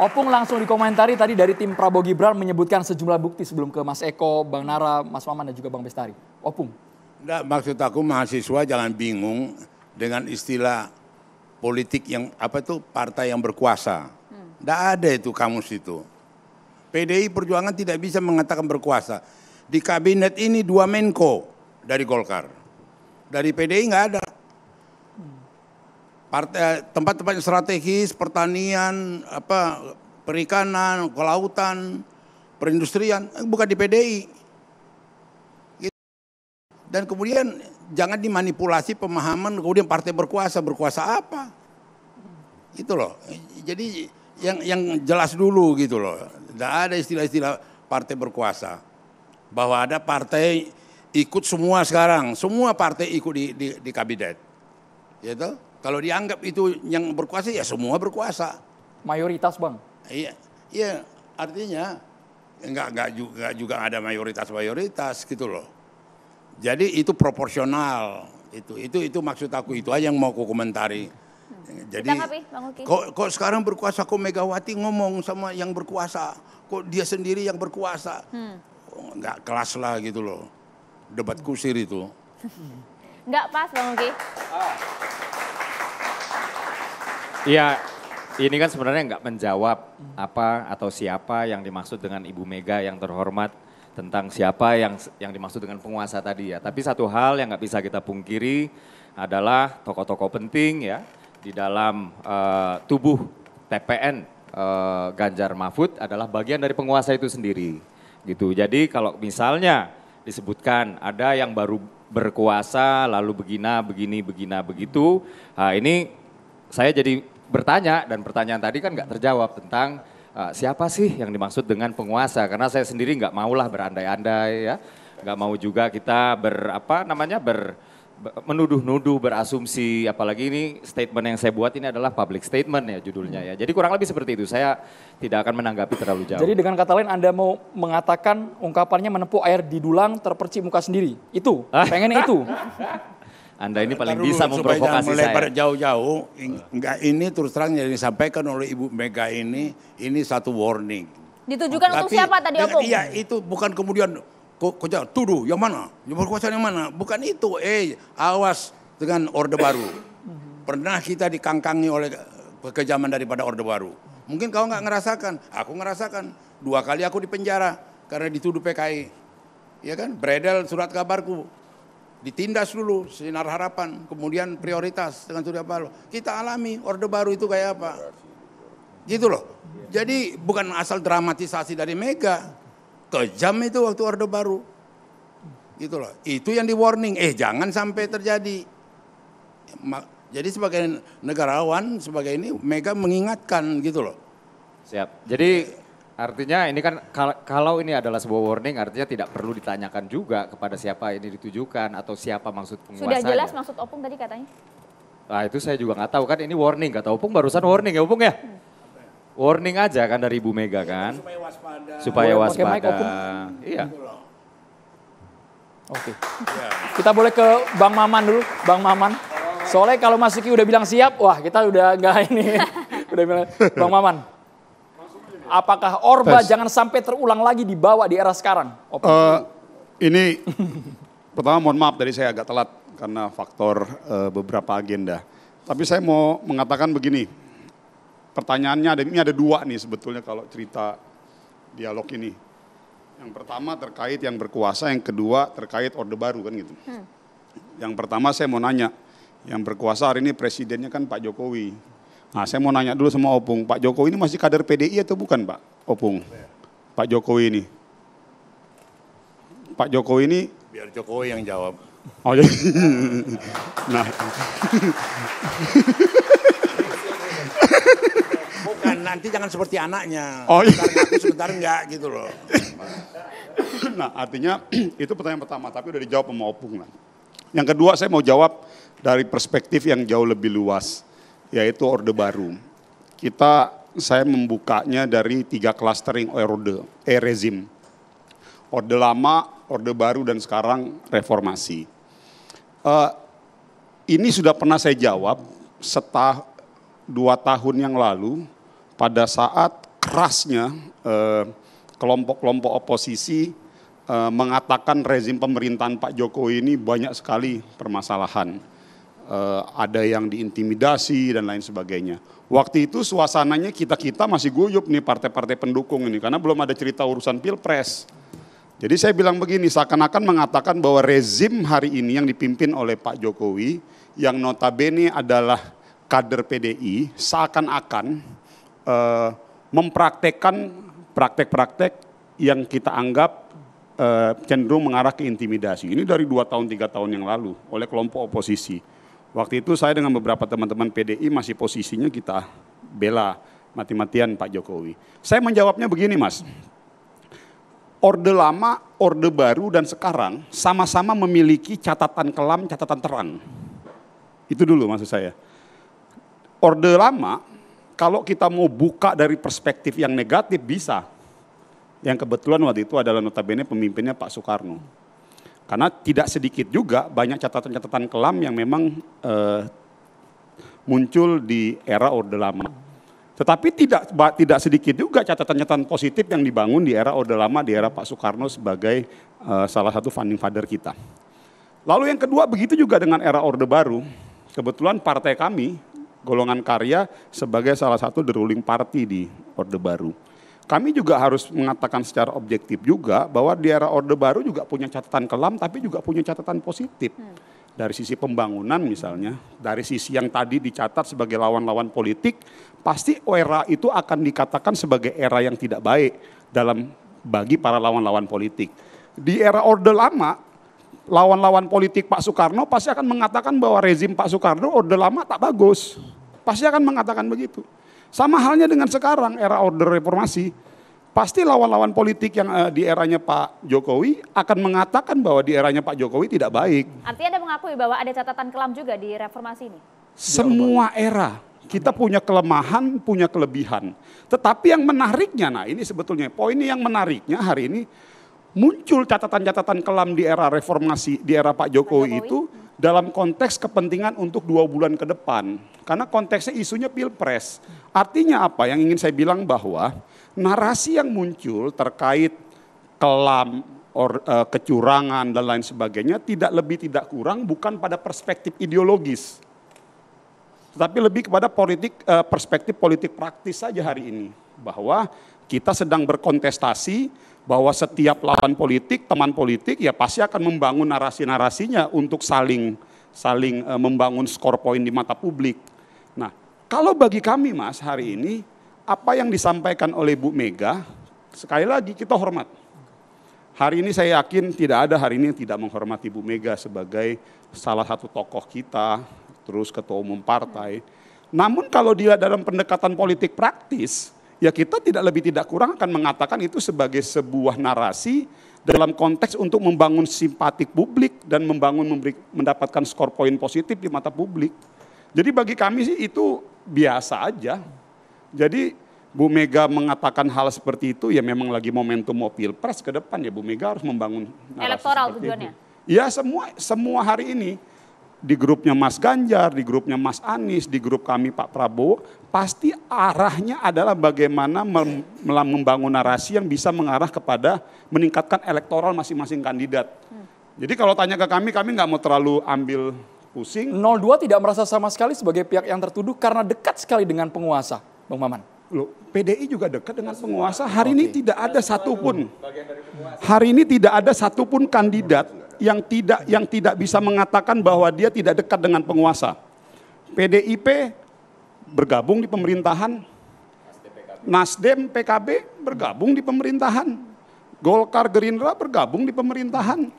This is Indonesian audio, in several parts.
Opung langsung dikomentari tadi dari tim Prabowo Gibran menyebutkan sejumlah bukti sebelum ke Mas Eko, Bang Nara, Mas Maman dan juga Bang Bestari. Opung. Enggak, maksud aku mahasiswa jangan bingung dengan istilah politik yang apa itu partai yang berkuasa. Enggak hmm. ada itu kamus itu. PDI Perjuangan tidak bisa mengatakan berkuasa. Di kabinet ini dua Menko dari Golkar. Dari PDI enggak ada. Eh, tempat-tempat strategis, pertanian, apa perikanan, kelautan, perindustrian, eh, bukan di PDI. Dan kemudian jangan dimanipulasi pemahaman kemudian partai berkuasa berkuasa apa? gitu loh. Jadi yang yang jelas dulu gitu loh. Tidak ada istilah-istilah partai berkuasa. Bahwa ada partai ikut semua sekarang, semua partai ikut di di, di kabinet. Gitu. Kalau dianggap itu yang berkuasa ya semua berkuasa. Mayoritas bang. Iya, iya artinya nggak nggak juga juga ada mayoritas mayoritas gitu loh. Jadi itu proporsional itu itu itu maksud aku itu aja yang mau aku komentari. Jadi kok, kok sekarang berkuasa kok Megawati ngomong sama yang berkuasa, kok dia sendiri yang berkuasa, hmm. nggak kelas lah gitu loh, debat kusir itu. Nggak pas bang Oki. Ah. Ya, ini kan sebenarnya nggak menjawab apa atau siapa yang dimaksud dengan Ibu Mega yang terhormat tentang siapa yang yang dimaksud dengan penguasa tadi ya. Tapi satu hal yang nggak bisa kita pungkiri adalah tokoh-tokoh penting ya di dalam uh, tubuh TPN uh, eh, Ganjar Mahfud adalah bagian dari penguasa itu sendiri gitu. Jadi kalau misalnya disebutkan ada yang baru berkuasa lalu begina begini begina begitu, nah ini saya jadi bertanya dan pertanyaan tadi kan nggak terjawab tentang uh, siapa sih yang dimaksud dengan penguasa karena saya sendiri nggak lah berandai-andai ya nggak mau juga kita ber apa namanya ber menuduh-nuduh, berasumsi, apalagi ini statement yang saya buat ini adalah public statement ya judulnya ya. Jadi kurang lebih seperti itu. Saya tidak akan menanggapi terlalu jauh. Jadi dengan kata lain Anda mau mengatakan ungkapannya menepuk air di dulang terpercik muka sendiri. Itu, pengennya itu. Anda ini paling Taruh bisa memprovokasi saya. Melebar jauh-jauh, enggak ini terus terang yang disampaikan oleh Ibu Mega ini, ini satu warning. Ditujukan Tapi, untuk siapa tadi Opung? Iya itu bukan kemudian kerja tuduh yang mana, yang berkuasa yang mana, bukan itu. Eh awas dengan Orde Baru. Pernah kita dikangkangi oleh kekejaman daripada Orde Baru. Mungkin kau nggak ngerasakan, aku ngerasakan. Dua kali aku di penjara karena dituduh PKI. Ya kan, Beredar surat kabarku ditindas dulu sinar harapan, kemudian prioritas dengan Surya Paloh. Kita alami Orde Baru itu kayak apa. Gitu loh. Jadi bukan asal dramatisasi dari Mega. Kejam itu waktu Orde Baru. Gitu loh. Itu yang di warning, eh jangan sampai terjadi. Jadi sebagai negarawan, sebagai ini Mega mengingatkan gitu loh. Siap. Jadi Artinya ini kan kalau ini adalah sebuah warning artinya tidak perlu ditanyakan juga kepada siapa ini ditujukan atau siapa maksud penguasa. Sudah jelas maksud Opung tadi katanya? Nah itu saya juga nggak tahu kan ini warning kata Opung barusan warning ya Opung ya? Warning aja kan dari Ibu Mega kan? Supaya waspada. Supaya waspada. Iya. Oke. Kita boleh ke Bang Maman dulu, Bang Maman. Soalnya kalau Mas Siki udah bilang siap, wah kita udah nggak ini. udah bilang, Bang Maman. Apakah Orba tes. jangan sampai terulang lagi dibawa di era sekarang? Uh, ini pertama mohon maaf dari saya agak telat karena faktor uh, beberapa agenda. Tapi saya mau mengatakan begini, pertanyaannya ada, ini ada dua nih sebetulnya kalau cerita dialog ini. Yang pertama terkait yang berkuasa, yang kedua terkait Orde Baru kan gitu. Hmm. Yang pertama saya mau nanya, yang berkuasa hari ini presidennya kan Pak Jokowi. Nah, saya mau nanya dulu sama Opung, Pak Jokowi ini masih kader PDI atau bukan, Pak? Opung. Pak Jokowi ini. Pak Jokowi ini biar Jokowi yang jawab. Oh ya. nah. Bukan, nanti jangan seperti anaknya. Oh iya. Sebentar, sebentar enggak gitu loh. Nah artinya itu pertanyaan pertama, tapi udah dijawab sama Opung. lah Yang kedua saya mau jawab dari perspektif yang jauh lebih luas yaitu Orde Baru. Kita saya membukanya dari tiga clustering eh, orde, eh rezim. Orde lama, Orde Baru, dan sekarang reformasi. Uh, ini sudah pernah saya jawab setah dua tahun yang lalu pada saat kerasnya eh, kelompok-kelompok eh, oposisi eh, mengatakan rezim pemerintahan Pak Jokowi ini banyak sekali permasalahan. Eh, ada yang diintimidasi dan lain sebagainya. Waktu itu suasananya kita-kita masih guyup nih partai-partai pendukung ini karena belum ada cerita urusan Pilpres. Jadi saya bilang begini, seakan-akan mengatakan bahwa rezim hari ini yang dipimpin oleh Pak Jokowi yang notabene adalah kader PDI seakan-akan uh, mempraktekkan praktek-praktek yang kita anggap uh, cenderung mengarah ke intimidasi. Ini dari dua tahun tiga tahun yang lalu oleh kelompok oposisi. Waktu itu saya dengan beberapa teman-teman PDI masih posisinya kita bela mati-matian Pak Jokowi. Saya menjawabnya begini mas, orde lama, orde baru dan sekarang sama-sama memiliki catatan kelam, catatan terang. Itu dulu maksud saya. Orde lama kalau kita mau buka dari perspektif yang negatif bisa. Yang kebetulan waktu itu adalah notabene pemimpinnya Pak Soekarno. Karena tidak sedikit juga banyak catatan-catatan kelam yang memang eh, muncul di era Orde Lama. Tetapi tidak tidak sedikit juga catatan-catatan positif yang dibangun di era Orde Lama, di era Pak Soekarno sebagai uh, salah satu founding father kita. Lalu yang kedua begitu juga dengan era Orde Baru. Kebetulan partai kami, golongan karya sebagai salah satu the ruling party di Orde Baru. Kami juga harus mengatakan secara objektif juga bahwa di era Orde Baru juga punya catatan kelam tapi juga punya catatan positif. Hmm. Dari sisi pembangunan misalnya, dari sisi yang tadi dicatat sebagai lawan-lawan politik, pasti era itu akan dikatakan sebagai era yang tidak baik dalam bagi para lawan-lawan politik. Di era Orde Lama, lawan-lawan politik Pak Soekarno pasti akan mengatakan bahwa rezim Pak Soekarno Orde Lama tak bagus. Pasti akan mengatakan begitu. Sama halnya dengan sekarang era order reformasi, pasti lawan-lawan politik yang uh, di eranya Pak Jokowi akan mengatakan bahwa di eranya Pak Jokowi tidak baik. Artinya Anda mengakui bahwa ada catatan kelam juga di reformasi ini? Semua era kita punya kelemahan, punya kelebihan. Tetapi yang menariknya, nah ini sebetulnya poin yang menariknya hari ini muncul catatan-catatan kelam di era reformasi, di era Pak Jokowi, Pak Jokowi. itu dalam konteks kepentingan untuk dua bulan ke depan. Karena konteksnya isunya pilpres. Artinya apa yang ingin saya bilang bahwa narasi yang muncul terkait kelam, or, e, kecurangan dan lain sebagainya tidak lebih tidak kurang bukan pada perspektif ideologis. Tetapi lebih kepada politik, e, perspektif politik praktis saja hari ini. Bahwa kita sedang berkontestasi bahwa setiap lawan politik, teman politik ya pasti akan membangun narasi-narasinya untuk saling saling e, membangun skor poin di mata publik. Nah, kalau bagi kami Mas hari ini apa yang disampaikan oleh Bu Mega sekali lagi kita hormat. Hari ini saya yakin tidak ada hari ini yang tidak menghormati Bu Mega sebagai salah satu tokoh kita, terus ketua umum partai. Namun kalau dia dalam pendekatan politik praktis, ya kita tidak lebih tidak kurang akan mengatakan itu sebagai sebuah narasi dalam konteks untuk membangun simpatik publik dan membangun memberi, mendapatkan skor poin positif di mata publik. Jadi bagi kami sih itu biasa aja. Jadi Bu Mega mengatakan hal seperti itu ya memang lagi momentum mau pilpres ke depan ya Bu Mega harus membangun narasi elektoral tujuannya. Ya semua semua hari ini di grupnya Mas Ganjar, di grupnya Mas Anies, di grup kami Pak Prabowo, pasti arahnya adalah bagaimana membangun narasi yang bisa mengarah kepada meningkatkan elektoral masing-masing kandidat. Jadi kalau tanya ke kami, kami nggak mau terlalu ambil pusing. 02 tidak merasa sama sekali sebagai pihak yang tertuduh karena dekat sekali dengan penguasa, Bang Maman. Loh, PDI juga dekat dengan penguasa. Hari ini tidak ada satupun. Hari ini tidak ada satupun kandidat yang tidak yang tidak bisa mengatakan bahwa dia tidak dekat dengan penguasa. PDIP bergabung di pemerintahan. Nasdem, PKB bergabung di pemerintahan. Golkar, Gerindra bergabung di pemerintahan.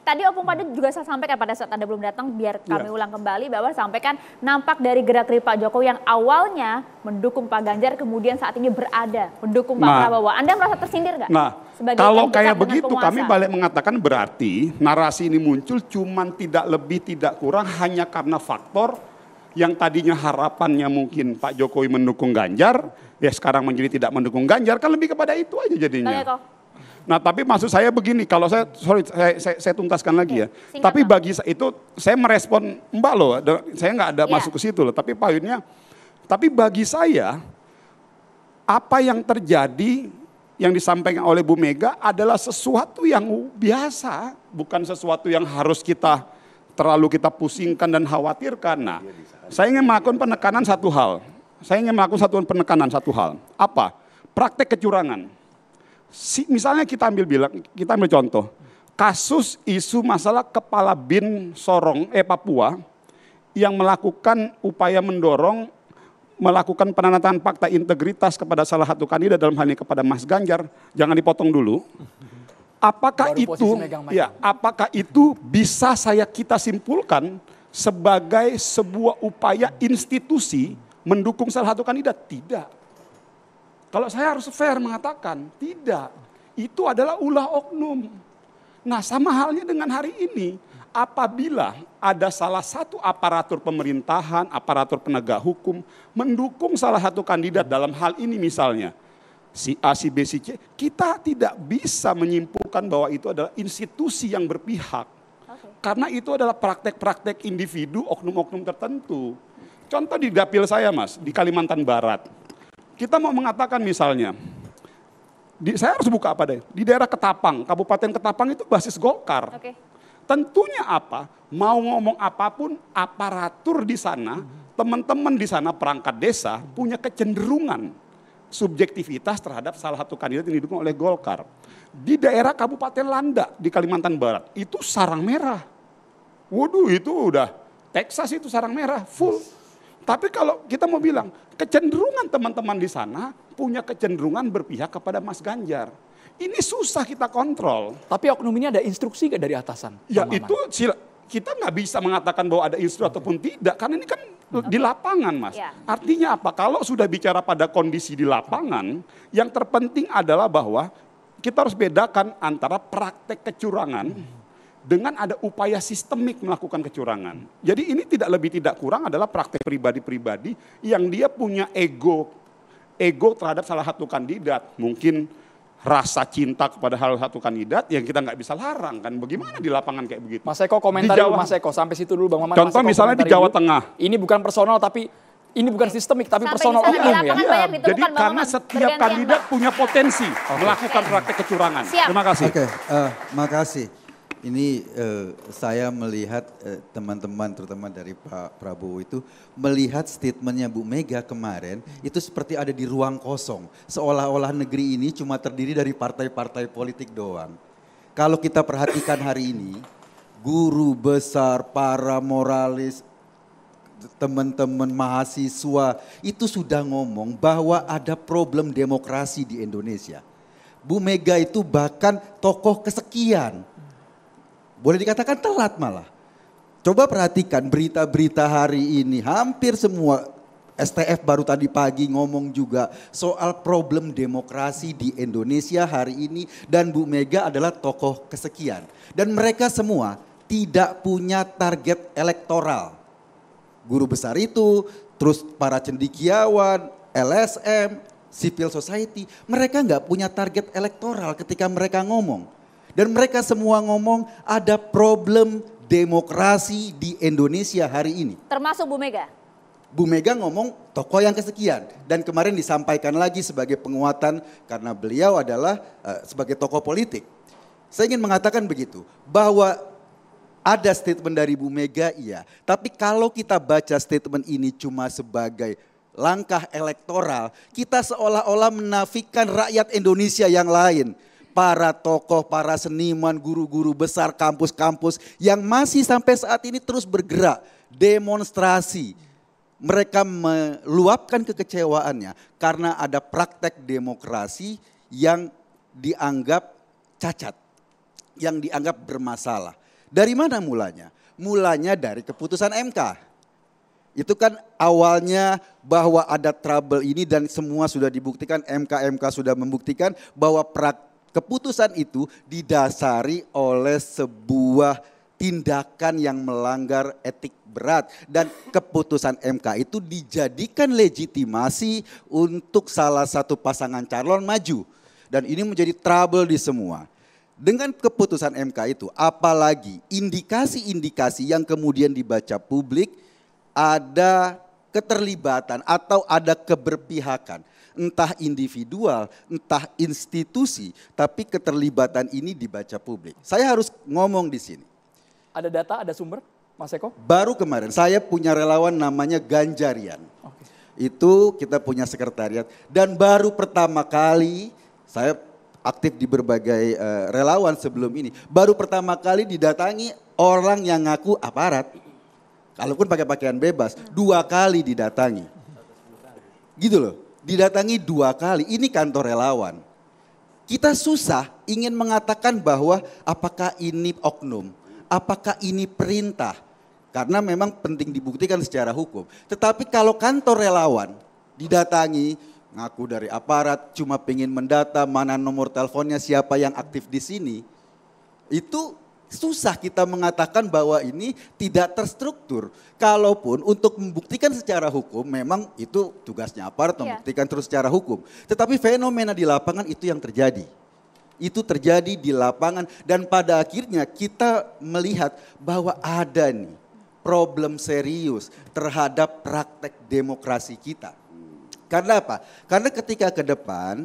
Tadi Opung Padut juga saya sampaikan pada saat Anda belum datang, biar iya. kami ya. ulang kembali bahwa sampaikan nampak dari gerak dari Pak Jokowi yang awalnya mendukung Pak Ganjar, kemudian saat ini berada mendukung Pak nah, Prabowo. Anda merasa tersindir nggak? Nah, Sebagai kalau kayak begitu penguasa? kami balik mengatakan berarti narasi ini muncul cuman tidak lebih tidak kurang hanya karena faktor yang tadinya harapannya mungkin Pak Jokowi mendukung Ganjar, ya sekarang menjadi tidak mendukung Ganjar, kan lebih kepada itu aja jadinya. Nah tapi maksud saya begini, kalau saya, sorry, saya, saya, saya tuntaskan lagi iya, ya. Singkat tapi bagi saya itu, saya merespon Mbak loh, saya nggak ada yeah. masuk ke situ loh. Tapi poinnya, tapi bagi saya, apa yang terjadi yang disampaikan oleh Bu Mega adalah sesuatu yang biasa, bukan sesuatu yang harus kita terlalu kita pusingkan dan khawatirkan. Nah, iya, saya ingin melakukan penekanan satu hal. Saya ingin melakukan satu penekanan satu hal. Apa? Praktek kecurangan. Si, misalnya kita ambil bilang, kita ambil contoh. Kasus isu masalah kepala bin Sorong, eh Papua, yang melakukan upaya mendorong melakukan penandatangan fakta integritas kepada salah satu kandidat dalam hal ini kepada Mas Ganjar, jangan dipotong dulu. Apakah Baru itu ya, apakah itu bisa saya kita simpulkan sebagai sebuah upaya institusi mendukung salah satu kandidat? Tidak. Kalau saya harus fair mengatakan, tidak. Itu adalah ulah oknum. Nah sama halnya dengan hari ini, apabila ada salah satu aparatur pemerintahan, aparatur penegak hukum mendukung salah satu kandidat dalam hal ini misalnya, si A, si B, si C, kita tidak bisa menyimpulkan bahwa itu adalah institusi yang berpihak karena itu adalah praktek-praktek individu oknum-oknum tertentu. Contoh di dapil saya mas, di Kalimantan Barat. Kita mau mengatakan misalnya, di, saya harus buka apa deh, di daerah Ketapang, Kabupaten Ketapang itu basis Golkar. Okay. Tentunya apa, mau ngomong apapun, aparatur di sana, teman-teman di sana perangkat desa punya kecenderungan subjektivitas terhadap salah satu kandidat yang didukung oleh Golkar. Di daerah Kabupaten Landa di Kalimantan Barat itu sarang merah. Waduh itu udah Texas itu sarang merah full. Tapi kalau kita mau bilang kecenderungan teman-teman di sana punya kecenderungan berpihak kepada Mas Ganjar. Ini susah kita kontrol. Tapi oknum ini ada instruksi gak dari atasan? Ya itu sila, kita nggak bisa mengatakan bahwa ada isu ataupun tidak, karena ini kan di lapangan, Mas. Iya. Artinya apa? Kalau sudah bicara pada kondisi di lapangan, yang terpenting adalah bahwa kita harus bedakan antara praktek kecurangan dengan ada upaya sistemik melakukan kecurangan. Jadi ini tidak lebih tidak kurang adalah praktek pribadi-pribadi yang dia punya ego ego terhadap salah satu kandidat. Mungkin rasa cinta kepada hal satu kandidat yang kita nggak bisa larang kan. Bagaimana di lapangan kayak begitu? Mas Eko komentar di Jawa, Mas Eko sampai situ dulu Bang Maman. Contoh misalnya di Jawa dulu. Tengah. Ini bukan personal tapi ini bukan sistemik tapi sampai personal umum ya. ya. Jadi Bang karena Maman. setiap kandidat punya potensi okay. melakukan praktek kecurangan. Siap. Terima kasih. Oke, okay. uh, eh, makasih ini uh, saya melihat eh, teman-teman uh, terutama dari Pak Prabowo itu melihat statementnya Bu Mega kemarin hmm. itu seperti ada di ruang kosong seolah-olah negeri ini cuma terdiri dari partai-partai politik doang. Kalau kita perhatikan hari ini guru besar, para moralis, teman-teman mahasiswa itu sudah ngomong bahwa ada problem demokrasi di Indonesia. Bu Mega itu bahkan tokoh kesekian boleh dikatakan telat malah. Coba perhatikan berita-berita hari ini hampir semua STF baru tadi pagi ngomong juga soal problem demokrasi di Indonesia hari ini dan Bu Mega adalah tokoh kesekian dan mereka semua tidak punya target elektoral. Guru besar itu, terus para cendikiawan, LSM, civil society, mereka nggak punya target elektoral ketika mereka ngomong. Dan mereka semua ngomong ada problem demokrasi di Indonesia hari ini. Termasuk Bu Mega? Bu Mega ngomong tokoh yang kesekian dan kemarin disampaikan lagi sebagai penguatan karena beliau adalah uh, sebagai tokoh politik. Saya ingin mengatakan begitu bahwa ada statement dari Bu Mega iya, tapi kalau kita baca statement ini cuma sebagai langkah elektoral, kita seolah-olah menafikan rakyat Indonesia yang lain para tokoh, para seniman, guru-guru besar kampus-kampus yang masih sampai saat ini terus bergerak, demonstrasi. Mereka meluapkan kekecewaannya karena ada praktek demokrasi yang dianggap cacat, yang dianggap bermasalah. Dari mana mulanya? Mulanya dari keputusan MK. Itu kan awalnya bahwa ada trouble ini dan semua sudah dibuktikan, MK-MK sudah membuktikan bahwa praktek Keputusan itu didasari oleh sebuah tindakan yang melanggar etik berat dan keputusan MK itu dijadikan legitimasi untuk salah satu pasangan calon maju dan ini menjadi trouble di semua. Dengan keputusan MK itu apalagi indikasi-indikasi yang kemudian dibaca publik ada keterlibatan atau ada keberpihakan entah individual, entah institusi, tapi keterlibatan ini dibaca publik. Saya harus ngomong di sini. Ada data, ada sumber, Mas Eko? Baru kemarin saya punya relawan namanya Ganjarian. Okay. Itu kita punya sekretariat dan baru pertama kali saya aktif di berbagai uh, relawan sebelum ini. Baru pertama kali didatangi orang yang ngaku aparat. Kalaupun pakai pakaian bebas, dua kali didatangi. Gitu loh didatangi dua kali. Ini kantor relawan. Kita susah ingin mengatakan bahwa apakah ini oknum, apakah ini perintah. Karena memang penting dibuktikan secara hukum. Tetapi kalau kantor relawan didatangi, ngaku dari aparat, cuma pengen mendata mana nomor teleponnya siapa yang aktif di sini, itu susah kita mengatakan bahwa ini tidak terstruktur. Kalaupun untuk membuktikan secara hukum memang itu tugasnya aparat yeah. membuktikan terus secara hukum. Tetapi fenomena di lapangan itu yang terjadi. Itu terjadi di lapangan dan pada akhirnya kita melihat bahwa ada nih problem serius terhadap praktek demokrasi kita. Karena apa? Karena ketika ke depan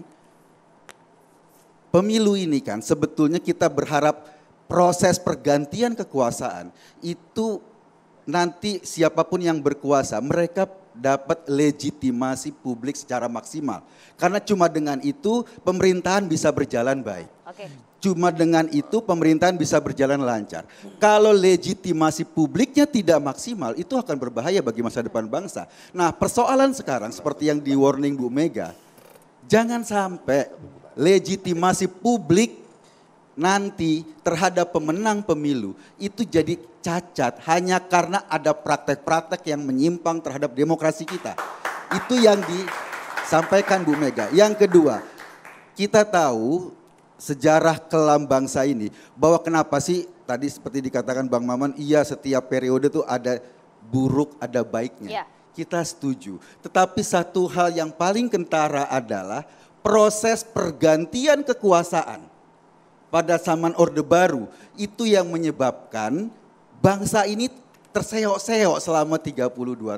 pemilu ini kan sebetulnya kita berharap proses pergantian kekuasaan itu nanti siapapun yang berkuasa mereka dapat legitimasi publik secara maksimal. Karena cuma dengan itu pemerintahan bisa berjalan baik. Okay. Cuma dengan itu pemerintahan bisa berjalan lancar. Kalau legitimasi publiknya tidak maksimal, itu akan berbahaya bagi masa depan bangsa. Nah, persoalan sekarang seperti yang di warning Bu Mega, jangan sampai legitimasi publik nanti terhadap pemenang pemilu itu jadi cacat hanya karena ada praktek-praktek yang menyimpang terhadap demokrasi kita. Itu yang disampaikan Bu Mega. Yang kedua, kita tahu sejarah kelam bangsa ini bahwa kenapa sih tadi seperti dikatakan Bang Maman, iya setiap periode tuh ada buruk, ada baiknya. Yeah. Kita setuju. Tetapi satu hal yang paling kentara adalah proses pergantian kekuasaan pada zaman Orde Baru itu yang menyebabkan bangsa ini terseok-seok selama 32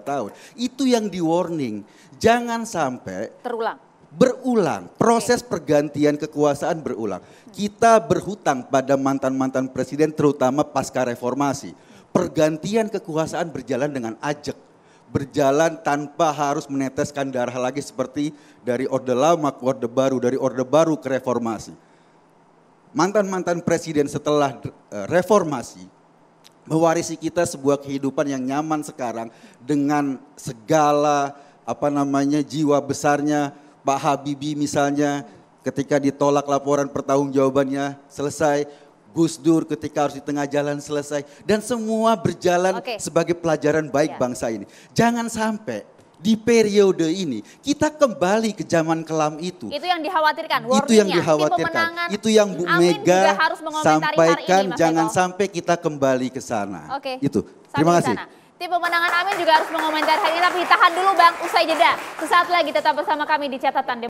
tahun. Itu yang di warning. Jangan sampai terulang. Berulang. Proses okay. pergantian kekuasaan berulang. Hmm. Kita berhutang pada mantan-mantan presiden terutama pasca reformasi. Pergantian kekuasaan berjalan dengan ajak berjalan tanpa harus meneteskan darah lagi seperti dari Orde Lama ke Orde Baru, dari Orde Baru ke Reformasi mantan-mantan presiden setelah eh, reformasi mewarisi kita sebuah kehidupan yang nyaman sekarang dengan segala apa namanya jiwa besarnya Pak Habibie misalnya ketika ditolak laporan pertanggungjawabannya selesai Gus Dur ketika harus di tengah jalan selesai dan semua berjalan okay. sebagai pelajaran baik yeah. bangsa ini. Jangan sampai di periode ini kita kembali ke zaman kelam itu. Itu yang dikhawatirkan. Itu yang dikhawatirkan. Itu yang Bu Amin Mega sampaikan. Ini, jangan sampai kita kembali ke sana. Oke. Okay. Itu. Sampai Terima kasih. Sana. Tim pemenangan Amin juga harus mengomentari hal ini, tapi tahan dulu Bang, usai jeda. Sesaat lagi tetap bersama kami di catatan